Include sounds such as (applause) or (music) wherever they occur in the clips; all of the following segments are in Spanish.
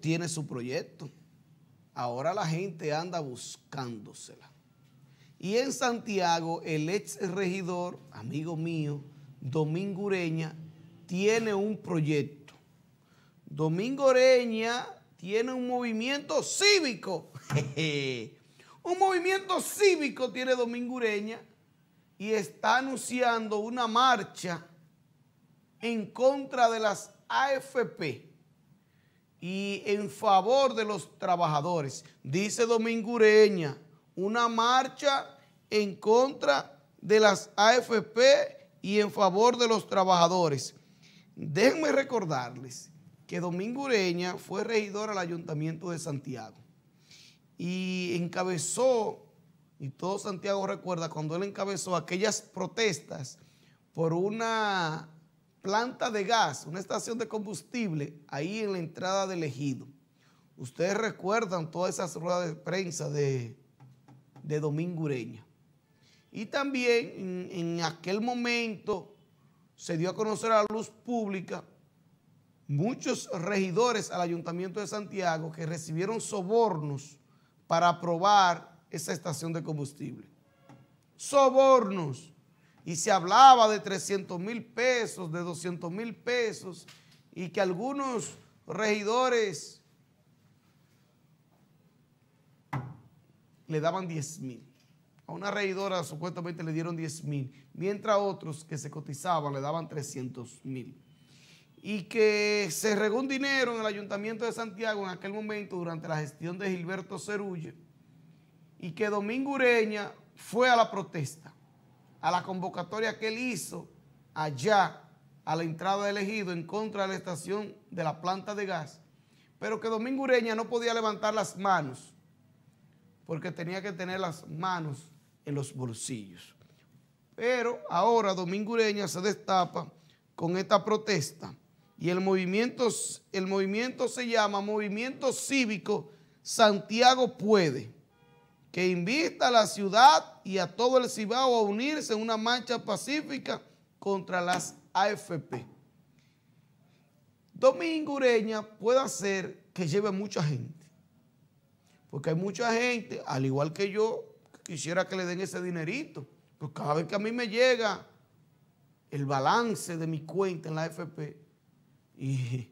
tiene su proyecto. Ahora la gente anda buscándosela. Y en Santiago, el ex regidor, amigo mío, Domingo Ureña, tiene un proyecto. Domingo Ureña tiene un movimiento cívico. (laughs) un movimiento cívico tiene Domingo Ureña y está anunciando una marcha en contra de las AFP y en favor de los trabajadores. Dice Domingo Ureña, una marcha en contra de las AFP y en favor de los trabajadores. Déjenme recordarles que Domingo Ureña fue regidor al Ayuntamiento de Santiago y encabezó, y todo Santiago recuerda cuando él encabezó aquellas protestas por una planta de gas, una estación de combustible, ahí en la entrada del ejido. Ustedes recuerdan todas esas ruedas de prensa de, Domingo Ureña. Y también en, en aquel momento se dio a conocer a la luz pública muchos regidores al Ayuntamiento de Santiago que recibieron sobornos para aprobar esa estación de combustible. Sobornos y se hablaba de 300 mil pesos, de 200 mil pesos, y que algunos regidores le daban 10 mil. A una regidora supuestamente le dieron 10 mil, mientras otros que se cotizaban le daban 300 mil. Y que se regó un dinero en el Ayuntamiento de Santiago en aquel momento durante la gestión de Gilberto Cerullo, y que Domingo Ureña fue a la protesta a la convocatoria que él hizo allá a la entrada del Elegido en contra de la estación de la planta de gas, pero que Domingo Ureña no podía levantar las manos porque tenía que tener las manos en los bolsillos. Pero ahora Domingo Ureña se destapa con esta protesta y el movimiento, el movimiento se llama Movimiento Cívico Santiago Puede que invita a la ciudad y a todo el Cibao a unirse en una marcha pacífica contra las AFP. Domingo Ureña puede hacer que lleve mucha gente, porque hay mucha gente, al igual que yo, quisiera que le den ese dinerito, pero cada vez que a mí me llega el balance de mi cuenta en la AFP y,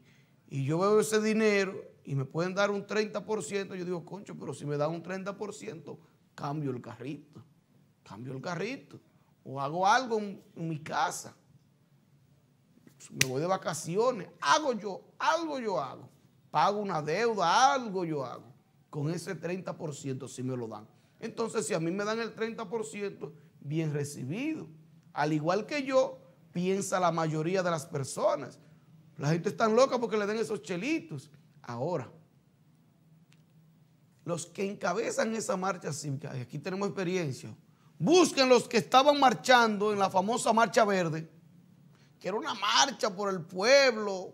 y yo veo ese dinero, y me pueden dar un 30%, yo digo, concho, pero si me dan un 30%, cambio el carrito, cambio el carrito, o hago algo en, mi casa, me voy de vacaciones, hago yo, algo yo hago, pago una deuda, algo yo hago, con ese 30% si me lo dan. Entonces, si a mí me dan el 30%, bien recibido. Al igual que yo, piensa la mayoría de las personas. La gente está loca porque le den esos chelitos ahora. Los que encabezan esa marcha cívica, y aquí tenemos experiencia, busquen los que estaban marchando en la famosa Marcha Verde, que era una marcha por el pueblo,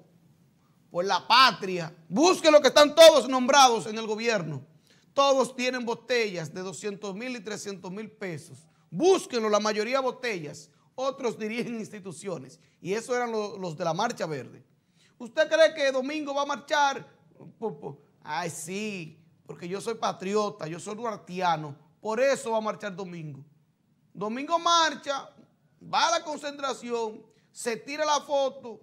por la patria. Busquen los que están todos nombrados en el gobierno. Todos tienen botellas de 200 mil y 300 mil pesos. Búsquenlo, la mayoría botellas. Otros dirigen instituciones. Y eso eran los, los de la Marcha Verde. ¿Usted cree que Domingo va a marchar Ay, sí, porque yo soy patriota, yo soy duartiano, por eso va a marchar domingo. Domingo marcha, va a la concentración, se tira la foto,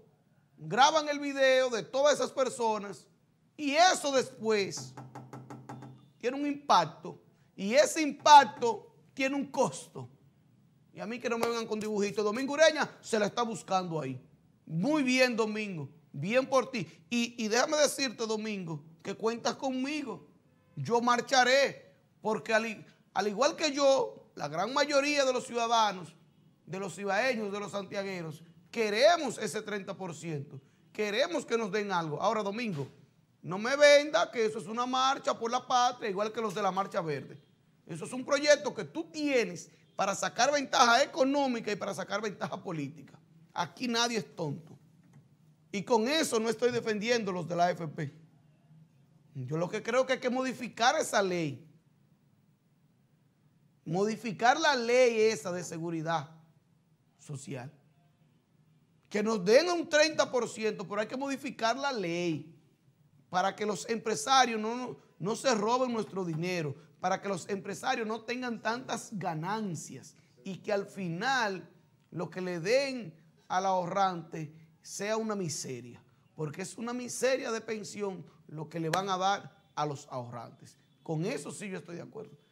graban el video de todas esas personas y eso después tiene un impacto y ese impacto tiene un costo. Y a mí que no me vengan con dibujitos. Domingo Ureña se la está buscando ahí. Muy bien, Domingo. Bien por ti. Y, déjame decirte, Domingo, que cuentas conmigo. Yo marcharé, porque al, igual que yo, la gran mayoría de los ciudadanos, de los cibaeños, de los santiagueros, queremos ese 30%. Queremos que nos den algo. Ahora, Domingo, no me venda que eso es una marcha por la patria, igual que los de la Marcha Verde. Eso es un proyecto que tú tienes para sacar ventaja económica y para sacar ventaja política. Aquí nadie es tonto. Y con eso no estoy defendiendo los de la AFP. Yo lo que creo que hay que modificar esa ley. Modificar la ley esa de seguridad social. Que nos den un 30%, pero hay que modificar la ley para que los empresarios no, no se roben nuestro dinero, para que los empresarios no tengan tantas ganancias y que al final lo que le den al ahorrante sea una miseria, porque es una miseria de pensión lo que le van a dar a los ahorrantes. Con eso sí yo estoy de acuerdo.